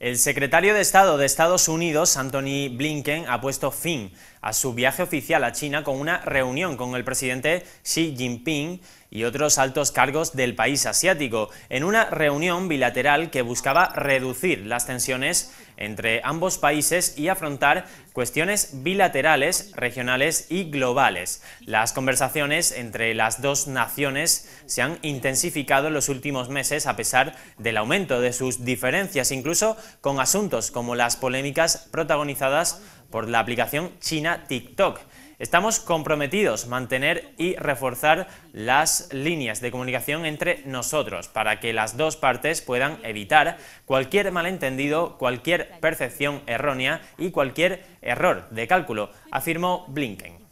El secretario de Estado de Estados Unidos, Anthony Blinken, ha puesto fin a su viaje oficial a China con una reunión con el presidente Xi Jinping y otros altos cargos del país asiático, en una reunión bilateral que buscaba reducir las tensiones entre ambos países y afrontar cuestiones bilaterales, regionales y globales. Las conversaciones entre las dos naciones se han intensificado en los últimos meses a pesar del aumento de sus diferencias, incluso con asuntos como las polémicas protagonizadas por la aplicación china TikTok. Estamos comprometidos a mantener y reforzar las líneas de comunicación entre nosotros para que las dos partes puedan evitar cualquier malentendido, cualquier percepción errónea y cualquier error de cálculo, afirmó Blinken.